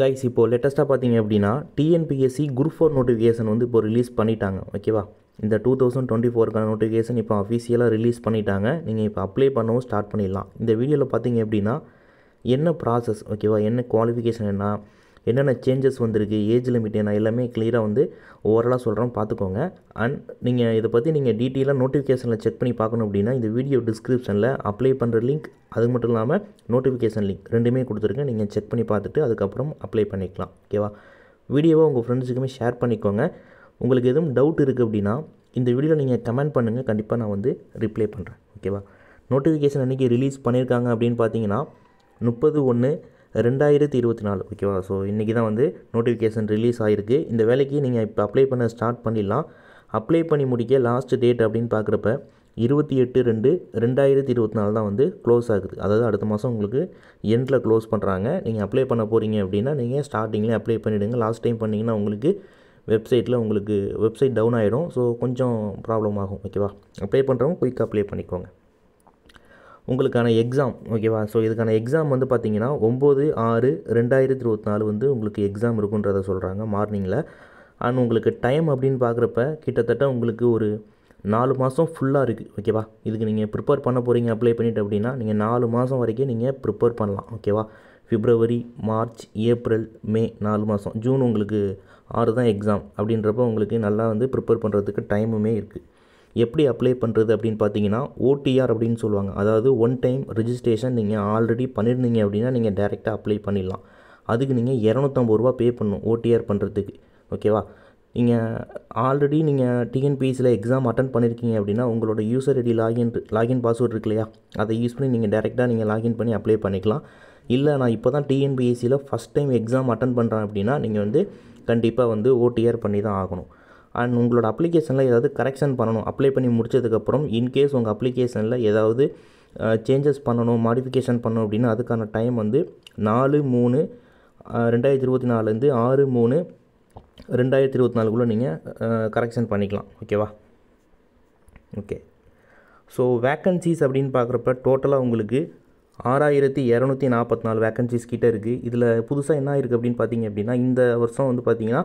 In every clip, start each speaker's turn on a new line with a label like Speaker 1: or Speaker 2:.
Speaker 1: guys இப்போது லேட்டஸ்ட்டாக பார்த்தீங்க அப்படின்னா டிஎன்பிஎஸ்சி குரூப் ஃபோர் நோட்டிஃபிகேஷன் வந்து இப்போ ரிலீஸ் பண்ணிட்டாங்க ஓகேவா இந்த டூ தௌசண்ட் டுவெண்ட்டி ஃபோருக்கான நோட்டிஃபிகேஷன் இப்போ அஃபீஷியலாக ரிலீஸ் பண்ணிட்டாங்க நீங்கள் இப்போ அப்ளை பண்ணவும் ஸ்டார்ட் பண்ணிடலாம் இந்த வீடியோவில் பார்த்தீங்க அப்படின்னா என்ன ப்ராசஸ் ஓகேவா என்ன குவாலிஃபிகேஷன் என்ன என்னென்ன சேஞ்சஸ் வந்திருக்கு ஏஜ் லிமிட் நான் எல்லாமே கிளியராக வந்து ஓவராலாக சொல்கிறோம் பார்த்துக்கோங்க அண்ட் நீங்கள் இதை பற்றி நீங்கள் டீட்டெயிலாக நோட்டிஃபிகேஷனில் செக் பண்ணி பார்க்கணும் அப்படின்னா இந்த வீடியோ டிஸ்கிரிப்ஷனில் அப்ளை பண்ணுற லிங்க் அது மட்டும் இல்லாமல் நோட்டிஃபிகேஷன் லிங்க் ரெண்டுமே கொடுத்துருக்கேன் நீங்கள் செக் பண்ணி பார்த்துட்டு அதுக்கப்புறம் அப்ளை பண்ணிக்கலாம் ஓகேவா வீடியோவை உங்கள் ஃப்ரெண்ட்ஸுக்குமே ஷேர் பண்ணிக்கோங்க உங்களுக்கு எதுவும் டவுட் இருக்குது அப்படின்னா இந்த வீடியோவில் நீங்கள் கமெண்ட் பண்ணுங்கள் கண்டிப்பாக நான் வந்து ரிப்ளை பண்ணுறேன் ஓகேவா நோட்டிஃபிகேஷன் அன்றைக்கி ரிலீஸ் பண்ணியிருக்காங்க அப்படின்னு பார்த்தீங்கன்னா முப்பது ஒன்று ரெண்டாயிரத்தி இருபத்தி நாலு ஓகேவா ஸோ இன்றைக்கி தான் வந்து நோட்டிஃபிகேஷன் ரிலீஸ் ஆகிருக்கு இந்த வேலைக்கு நீங்கள் இப்போ அப்ளை பண்ண ஸ்டார்ட் பண்ணிடலாம் அப்ளை பண்ணி முடிக்க லாஸ்ட் டேட் அப்படின்னு பார்க்குறப்ப இருபத்தி எட்டு ரெண்டு ரெண்டாயிரத்தி இருபத்தி நாலு தான் வந்து க்ளோஸ் ஆகுது அதாவது அடுத்த மாதம் உங்களுக்கு எண்டில் க்ளோஸ் பண்ணுறாங்க நீங்கள் அப்ளை பண்ண போகிறீங்க அப்படின்னா நீங்கள் ஸ்டார்டிங்லேயே அப்ளை பண்ணிவிடுங்க லாஸ்ட் டைம் பண்ணிங்கன்னா உங்களுக்கு வெப்சைட்டில் உங்களுக்கு வெப்சைட் டவுன் ஆகிடும் ஸோ கொஞ்சம் ப்ராப்ளம் ஆகும் ஓகேவா அப்ளை பண்ணுறவங்க குயிக்காக அப்ளை பண்ணிக்கோங்க உங்களுக்கான எக்ஸாம் ஓகேவா ஸோ இதுக்கான எக்ஸாம் வந்து பார்த்தீங்கன்னா ஒம்பது ஆறு ரெண்டாயிரத்தி இருபத்தி நாலு வந்து உங்களுக்கு எக்ஸாம் இருக்குன்றதை சொல்கிறாங்க மார்னிங்கில் அண்ட் உங்களுக்கு டைம் அப்படின்னு பார்க்குறப்ப கிட்டத்தட்ட உங்களுக்கு ஒரு நாலு மாதம் ஃபுல்லாக இருக்குது ஓகேவா இதுக்கு நீங்கள் ப்ரிப்பேர் பண்ண போகிறீங்க அப்ளை பண்ணிட்டு அப்படின்னா நீங்கள் நாலு மாதம் வரைக்கும் நீங்கள் ப்ரிப்பேர் பண்ணலாம் ஓகேவா ஃபிப்ரவரி மார்ச் ஏப்ரல் மே நாலு மாதம் ஜூன் உங்களுக்கு ஆறு தான் எக்ஸாம் அப்படின்றப்ப உங்களுக்கு நல்லா வந்து ப்ரிப்பேர் பண்ணுறதுக்கு டைமுமே இருக்குது எப்படி அப்ளை பண்ணுறது அப்படின்னு பார்த்தீங்கன்னா ஓடிஆர் அப்படின்னு சொல்லுவாங்க அதாவது ஒன் டைம் ரிஜிஸ்ட்ரேஷன் நீங்கள் ஆல்ரெடி பண்ணியிருந்தீங்க அப்படின்னா நீங்கள் டேரெக்டாக அப்ளை பண்ணிடலாம் அதுக்கு நீங்கள் இரநூத்தம்பது ரூபா பே பண்ணணும் ஓடிஆர் பண்ணுறதுக்கு ஓகேவா நீங்கள் ஆல்ரெடி நீங்கள் டிஎன்பிஎஸ்சியில் எக்ஸாம் அட்டன் பண்ணியிருக்கீங்க அப்படின்னா உங்களோட user ID login login password இருக்கு இல்லையா அதை யூஸ் பண்ணி நீங்கள் டேரெக்டாக நீங்கள் லாகின் பண்ணி அப்ளை பண்ணிக்கலாம் இல்லை நான் இப்போ தான் டிஎன்பிஎஸ்சியில் ஃபஸ்ட் டைம் எக்ஸாம் அட்டன் பண்ணுறேன் அப்படின்னா நீங்கள் வந்து கண்டிப்பாக வந்து ஓடிஆர் பண்ணி தான் ஆகணும் அண்ட் உங்களோட அப்ளிகேஷனில் ஏதாவது கரெக்ஷன் பண்ணணும் அப்ளை பண்ணி முடிச்சதுக்கப்புறம் இன்கேஸ் உங்கள் அப்ளிகேஷனில் ஏதாவது சேஞ்சஸ் பண்ணணும் மாடிஃபிகேஷன் பண்ணணும் அப்படின்னா அதுக்கான டைம் வந்து நாலு மூணு ரெண்டாயிரத்தி இருபத்தி நாலுலேருந்து ஆறு மூணு ரெண்டாயிரத்தி இருபத்தி நாலுக்குள்ளே நீங்கள் கரெக்ஷன் பண்ணிக்கலாம் ஓகேவா ஓகே ஸோ வேக்கன்சிஸ் அப்படின்னு பார்க்குறப்ப டோட்டலாக உங்களுக்கு ஆறாயிரத்தி இரநூத்தி நாற்பத்தி நாலு வேக்கன்சிஸ் கிட்டே இருக்குது இதில் புதுசாக என்ன இருக்குது அப்படின்னு பார்த்தீங்க அப்படின்னா இந்த வருஷம் வந்து பார்த்திங்கன்னா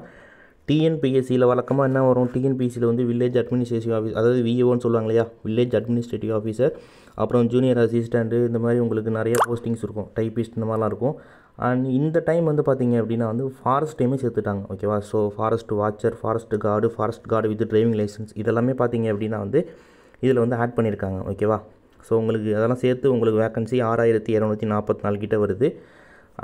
Speaker 1: டிஎன்பிஎஸ்சியில் வழக்கமாக என்ன வரும் டிஎன்பிஎஸ்சியில் வந்து வில்லேஜ் அட்மினிஸ்ட்ரேட்டிவ் ஆஃபீஸ் அதாவது விஏஓன்னு சொல்லுவாங்க இல்லையா வில்லேஜ் அட்மினிஸ்ட்ரேட்டிவ் ஆஃபீஸர் அப்புறம் ஜூனியர் அசிஸ்டண்ட்டு இந்த மாதிரி உங்களுக்கு நிறைய போஸ்டிங்ஸ் இருக்கும் டைப்பிஸ்ட் இந்த மாதிரிலாம் இருக்கும் அண்ட் இந்த டைம் வந்து பார்த்திங்க அப்படின்னா வந்து ஃபாரஸ்ட்டையுமே சேர்த்துட்டாங்க ஓகேவா so forest watcher forest guard forest guard with driving licence இதெல்லாமே பார்த்திங்க அப்படின்னா வந்து இதில் வந்து ஆட் பண்ணியிருக்காங்க ஓகேவா ஸோ உங்களுக்கு அதெல்லாம் சேர்த்து உங்களுக்கு வேக்கன்சி ஆறாயிரத்தி இரநூத்தி நாற்பத்தி நாலு கிட்டே வருது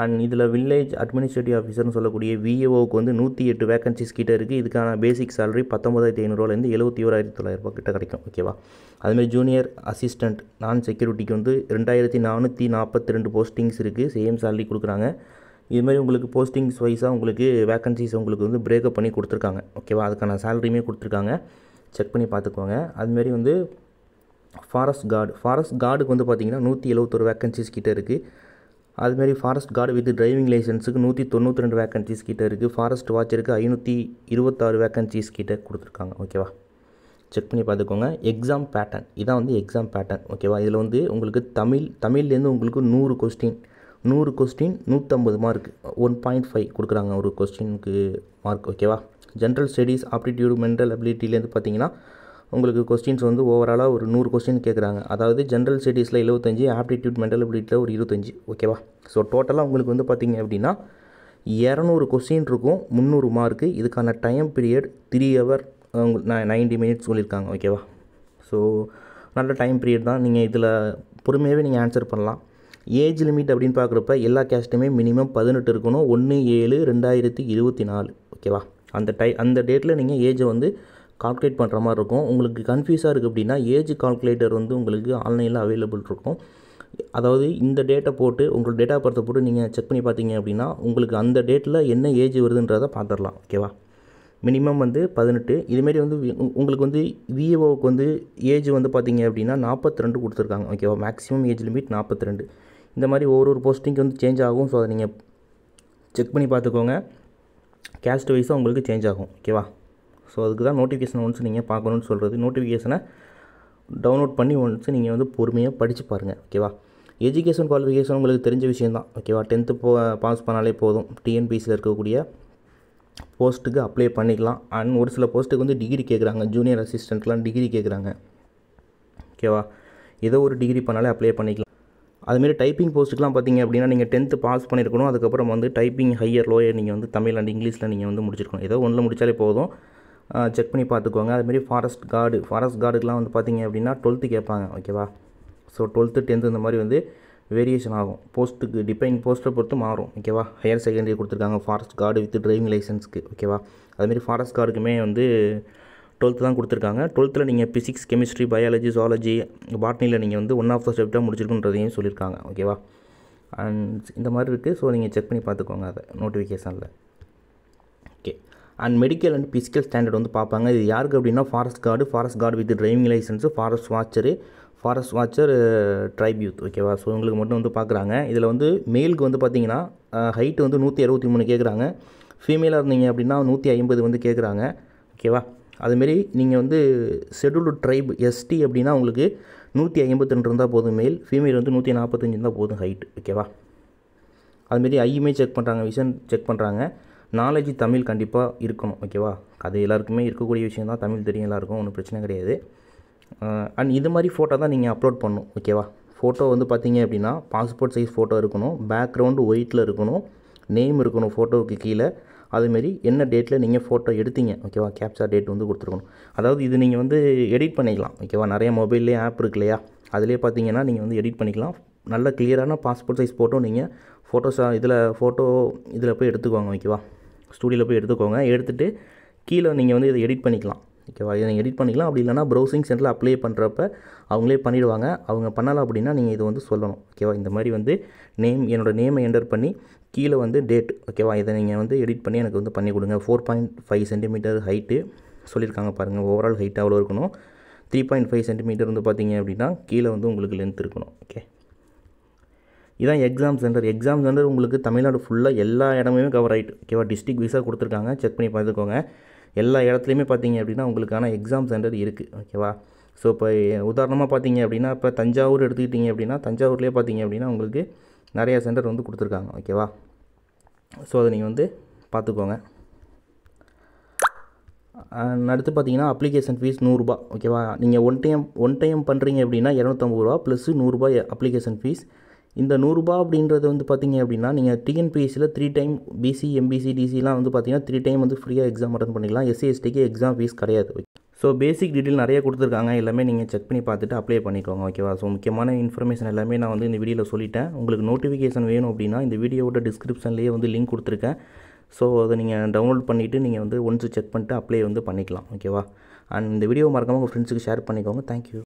Speaker 1: அண்ட் இதில் வில்லேஜ் அட்மினிஸ்ட்ரேட்டிவ் ஆஃபீஸர்னு சொல்லக்கூடிய விஏஓக்கு வந்து நூற்றி எட்டு வேகன்சிஸ் கிட்டே இருக்குது இதுக்கான பேசிக் சேலரி பத்தொம்பதாயிரத்தி ஐநூறுவாலேருந்து எழுபத்தி ஓராயிரத்தி தொள்ளாயிரரூபா கிட்ட கிடைக்கும் ஓகேவா அதுமாதிரி ஜூனியர் அசிஸ்டண்ட் நான் செக்யூரிட்டிக்கு வந்து ரெண்டாயிரத்தி நானூற்றி நாற்பத்தி ரெண்டு போஸ்டிங்ஸ் இருக்குது சேம் சேலரி கொடுக்குறாங்க இதுமாதிரி உங்களுக்கு போஸ்டிங்ஸ் வைஸாக உங்களுக்கு வேக்கன்சிஸ் உங்களுக்கு வந்து பிரேக்கப் பண்ணி கொடுத்துருக்காங்க ஓகேவா அதுக்கான சேலரியுமே கொடுத்துருக்காங்க செக் பண்ணி பார்த்துக்கோங்க அதுமாரி வந்து ஃபாரஸ்ட் கார்டு ஃபாரஸ்ட் கார்டுக்கு வந்து பார்த்திங்கன்னா நூற்றி எழுபத்தொரு வேக்கன்சிஸ் கிட்டே இருக்குது அதுமாரி ஃபாரஸ்ட் கார்டு வித் டிரைவிங் லைசன்ஸுக்கு நூற்றி தொண்ணூற்றி ரெண்டு வேக்கன்சிஸ் கிட்டே இருக்குது ஃபாரஸ்ட் வாட்சருக்கு ஐநூற்றி இருபத்தாறு வேக்கன்சிஸ் கிட்டே கொடுத்துருக்காங்க ஓகேவா செக் பண்ணி பார்த்துக்கோங்க எக்ஸாம் பேட்டர்ன் இதான் வந்து எக்ஸாம் பேட்டர்ன் ஓகேவா இதில் வந்து உங்களுக்கு தமிழ் தமிழ்லேருந்து உங்களுக்கு நூறு கொஸ்டின் நூறு கொஸ்டின் நூற்றம்பது மார்க் ஒன் பாயிண்ட் ஃபைவ் கொடுக்குறாங்க ஒரு கொஸ்டினுக்கு மார்க் ஓகேவா ஜென்ரல் ஸ்டடீஸ் ஆப்டிடியூட் மென்டல் அபிலிட்டிலேருந்து பார்த்தீங்கன்னா உங்களுக்கு கொஸ்டின்ஸ் வந்து ஓவராலாக ஒரு நூறு கொஸ்டின் கேட்குறாங்க அதாவது ஜென்ரல் ஸ்டடீஸில் எழுபத்தஞ்சி ஆப்டிடியூட் மென்டல் அபிலிட்டியில் ஒரு இருபத்தஞ்சி ஓகேவா ஸோ டோட்டலாக உங்களுக்கு வந்து பார்த்திங்க அப்படின்னா இரநூறு கொஸ்டின் இருக்கும் முந்நூறு மார்க்கு இதுக்கான டைம் பீரியட் த்ரீ ஹவர் நான் நைன்டி மினிட்ஸ் சொல்லியிருக்காங்க ஓகேவா ஸோ நல்ல டைம் பீரியட் தான் நீங்கள் இதில் பொறுமையாகவே நீங்கள் ஆன்சர் பண்ணலாம் ஏஜ் லிமிட் அப்படின்னு பார்க்குறப்ப எல்லா கேஸ்ட்டுமே மினிமம் பதினெட்டு இருக்கணும் ஒன்று ஏழு ரெண்டாயிரத்தி இருபத்தி நாலு ஓகேவா அந்த டை அந்த டேட்டில் நீங்கள் ஏஜை வந்து கால்குலேட் பண்ணுற மாதிரி இருக்கும் உங்களுக்கு கன்ஃபியூஸாக இருக்குது அப்படின்னா ஏஜ் கால்குலேட்டர் வந்து உங்களுக்கு ஆன்லைனில் அவைலபிள் இருக்கும் அதாவது இந்த டேட்டை போட்டு உங்களோட டேட்டா பர்த்தை போட்டு நீங்கள் செக் பண்ணி பார்த்தீங்க அப்படின்னா உங்களுக்கு அந்த டேட்டில் என்ன ஏஜ் வருதுன்றதை பார்த்துடலாம் ஓகேவா மினிமம் வந்து பதினெட்டு இதுமாரி வந்து உங்களுக்கு வந்து விஏஓவுக்கு வந்து ஏஜ் வந்து பார்த்தீங்க அப்படின்னா நாற்பத்தி ரெண்டு கொடுத்துருக்காங்க ஓகேவா மேக்ஸிமம் ஏஜ் லிமிட் நாற்பத்தி ரெண்டு இந்த மாதிரி ஒரு ஒரு போஸ்டிங்க்கு வந்து சேஞ்ச் ஆகும் ஸோ அதை நீங்கள் செக் பண்ணி பார்த்துக்கோங்க கேஸ்ட் வைஸாக உங்களுக்கு சேஞ்ச் ஆகும் ஓகேவா ஸோ அதுக்கு தான் நோட்டிஃபிகேஷன் ஒன்ஸ் நீங்கள் பார்க்கணுன்னு சொல்கிறது நோட்டிஃபிகேஷனை டவுன்லோட் பண்ணி ஒன்ஸ் நீங்கள் வந்து பொறுமையாக படித்து பாருங்கள் ஓகேவா எஜுகேஷன் குவாலிஃபிகேஷன் உங்களுக்கு தெரிஞ்ச விஷயந்தான் ஓகேவா டென்த்து போ பாஸ் பண்ணாலே போதும் டிஎன்பிசியில் இருக்கக்கூடிய போஸ்ட்டுக்கு அப்ளை பண்ணிக்கலாம் அண்ட் ஒரு சில போஸ்ட்டுக்கு வந்து டிகிரி கேட்குறாங்க ஜூனியர் அசிஸ்டண்ட்லாம் டிகிரி கேட்குறாங்க ஓகேவா ஏதோ ஒரு டிகிரி பண்ணாலே அப்ளை பண்ணிக்கலாம் அதுமாரி டைப்பிங் போஸ்ட்டுக்குலாம் பார்த்தீங்க அப்படின்னா நீங்கள் டென்த்து பாஸ் பண்ணியிருக்கணும் அதுக்கப்புறம் வந்து டைப்பிங் ஹையர் லோயர் நீங்கள் வந்து தமிழ் அண்ட் இங்கிலீஷில் நீங்கள் வந்து முடிச்சிருக்கணும் ஏதோ ஒன்றில் முடித்தாலே போதும் செக் பண்ணி பார்த்துக்கோங்க அதுமாரி ஃபாரஸ்ட் கார்டு ஃபாரஸ்ட் கார்டுக்கெலாம் வந்து பார்த்திங்க அப்படின்னா டுவெல்த்து கேட்பாங்க ஓகேவா ஸோ டுவெல்த்து டென்த்து இந்த மாதிரி வந்து வேரியேஷன் ஆகும் போஸ்ட்டுக்கு டிபெண்ட் போஸ்ட்டை பொறுத்து மாறும் ஓகேவா ஹையர் செகண்டரி கொடுத்துருக்காங்க ஃபாரஸ்ட் கார்டு வித் ட்ரைவிங் லைசன்ஸ்க்கு ஓகேவா அதுமாரி ஃபாரஸ்ட் கார்டுக்குமே வந்து டுவெல்த்து தான் கொடுத்துருக்காங்க டுவெல்த்தில் நீங்கள் ஃபிசிக்ஸ் கெமிஸ்ட்ரி பயாலஜி ஜாலஜி பாட்னியில் நீங்கள் வந்து ஒன் ஆஃப் த ஸ்டெப்டாக முடிச்சிருக்குன்றதையும் சொல்லியிருக்காங்க ஓகேவா அண்ட் இந்த மாதிரி இருக்குது ஸோ நீங்கள் செக் பண்ணி பார்த்துக்கோங்க அதை நோட்டிஃபிகேஷனில் and medical and physical standard வந்து பார்ப்பாங்க இது யாருக்கு அப்படின்னா forest guard forest guard with driving licence forest watcher forest watcher tribe youth ஓகேவா ஸோ உங்களுக்கு மட்டும் வந்து பார்க்குறாங்க இதில் வந்து மேலுக்கு வந்து பார்த்தீங்கன்னா ஹைட்டு uh, வந்து நூற்றி அறுபத்தி மூணு கேட்குறாங்க ஃபீமேலாக இருந்தீங்க அப்படின்னா நூற்றி ஐம்பது வந்து கேட்குறாங்க ஓகேவா அதுமாரி நீங்கள் வந்து ஷெடியூல்டு ட்ரைப் எஸ்டி அப்படின்னா உங்களுக்கு நூற்றி ஐம்பத்தி ரெண்டு இருந்தால் போதும் மேல் ஃபீமேல் வந்து நூற்றி நாற்பத்தஞ்சு இருந்தால் போதும் ஹைட் ஓகேவா அதுமாரி ஐயுமே செக் பண்ணுறாங்க விஷன் செக் பண்ணுறாங்க நாலேஜ் தமிழ் கண்டிப்பாக இருக்கணும் ஓகேவா அது எல்லாருக்குமே இருக்கக்கூடிய விஷயம் தான் தமிழ் தெரியும் எல்லாருக்கும் ஒன்றும் பிரச்சனை கிடையாது அண்ட் இது மாதிரி ஃபோட்டோ தான் நீங்கள் அப்லோட் பண்ணணும் ஓகேவா ஃபோட்டோ வந்து பார்த்தீங்க அப்படின்னா பாஸ்போர்ட் சைஸ் ஃபோட்டோ இருக்கணும் பேக்ரவுண்டு ஒயிட்டில் இருக்கணும் நேம் இருக்கணும் ஃபோட்டோவுக்கு கீழே அதுமாரி என்ன டேட்டில் நீங்கள் ஃபோட்டோ எடுத்தீங்க ஓகேவா கேப்சா டேட் வந்து கொடுத்துருக்கணும் அதாவது இது நீங்கள் வந்து எடிட் பண்ணிக்கலாம் ஓகேவா நிறைய மொபைல்லே ஆப் இருக்கு இல்லையா அதிலே பார்த்தீங்கன்னா நீங்கள் வந்து எடிட் பண்ணிக்கலாம் நல்ல கிளியரான பாஸ்போர்ட் சைஸ் ஃபோட்டோ நீங்கள் ஃபோட்டோஸா இதில் ஃபோட்டோ இதில் போய் எடுத்துக்குவாங்க ஓகேவா ஸ்டூடியோவில் போய் எடுத்துக்கோங்க எடுத்துகிட்டு கீழே நீங்கள் வந்து இதை எடிட் பண்ணிக்கலாம் ஓகேவா இதை நீங்கள் எடிட் பண்ணிக்கலாம் அப்படி இல்லைனா ப்ரௌசிங் சென்டரில் அப்ளை பண்ணுறப்ப அவங்களே பண்ணிவிடுவாங்க அவங்க பண்ணலை அப்படின்னா நீங்கள் இது வந்து சொல்லணும் ஓகேவா இந்த மாதிரி வந்து நேம் என்னோடய நேமை என்டர் பண்ணி கீழே வந்து டேட் ஓகேவா இதை நீங்கள் வந்து எடிட் பண்ணி எனக்கு வந்து பண்ணி கொடுங்க four point five centimetre height சொல்லியிருக்காங்க பாருங்கள் ஓவரால் ஹைட் அவ்வளோ இருக்கணும் த்ரீ பாயிண்ட் ஃபைவ் சென்டிமீட்டர் வந்து பார்த்தீங்க அப்படின்னா கீழே வந்து உங்களுக்கு லென்த் இருக்கணும் ஓகே இதான் எக்ஸாம் சென்டர் எக்ஸாம் சென்டர் உங்களுக்கு தமிழ்நாடு ஃபுல்லாக எல்லா இடமுமே கவர் ஆகிட்டு ஓகேவா டிஸ்ட்ரிக் விசா கொடுத்துருக்காங்க செக் பண்ணி பார்த்துக்கோங்க எல்லா இடத்துலையுமே பார்த்தீங்க அப்படின்னா உங்களுக்கான எக்ஸாம் சென்டர் இருக்குது ஓகேவா ஸோ இப்போ உதாரணமாக பார்த்தீங்க அப்படின்னா இப்போ தஞ்சாவூர் எடுத்துக்கிட்டிங்க அப்படின்னா தஞ்சாவூர்லேயே பார்த்தீங்க அப்படின்னா உங்களுக்கு நிறையா சென்டர் வந்து கொடுத்துருக்காங்க ஓகேவா ஸோ அதை நீங்கள் வந்து பார்த்துக்கோங்க அடுத்து பார்த்தீங்கன்னா அப்ளிகேஷன் ஃபீஸ் நூறுரூபா ஓகேவா நீங்கள் ஒன் டைம் ஒன் டைம் பண்ணுறீங்க அப்படின்னா இரநூத்தம்பது ரூபா ப்ளஸ் நூறுரூபா அப்ளிகேஷன் ஃபீஸ் இந்த நூறுரூபா அப்படின்றது வந்து பார்த்திங்க அப்படின்னா நீங்கள் டிஎன்பிஎஸ்சியில் த்ரீ டைம் பிசி எம்பிசி டிசிலாம் வந்து பார்த்திங்கன்னா த்ரீ டைம் வந்து ஃப்ரீயாக எக்ஸாம் அட்டன் பண்ணிக்கலாம் எஸ்சி எஸ்டிக்கு எக்ஸாம் ஃபீஸ் கிடையாது ஸோ பேசிக் டீட்டெயில் நிறைய கொடுத்துருக்காங்க எல்லாமே நீங்கள் செக் பண்ணி பார்த்துட்டு அப்ளை பண்ணிக்கோங்க ஓகேவா ஸோ முக்கியமான இன்ஃபர்மேஷன் எல்லாமே நான் வந்து இந்த வீடியோவில் சொல்லிட்டேன் உங்களுக்கு நோட்டிஃபிகேஷன் வேணும் அப்படின்னா இந்த வீடியோவோட டிஸ்கிரிப்ஷன்லேயே வந்து லிங்க் கொடுத்துருக்கேன் ஸோ அதை நீங்கள் டவுன்லோட் பண்ணிவிட்டு நீங்கள் வந்து ஒன்ஸ் செக் பண்ணிட்டு அப்ளை வந்து பண்ணிக்கலாம் ஓகேவா அண்ட் இந்த வீடியோ மறக்காமல் உங்கள் ஃப்ரெண்ட்ஸுக்கு ஷேர் பண்ணிக்கோங்க தேங்க்யூ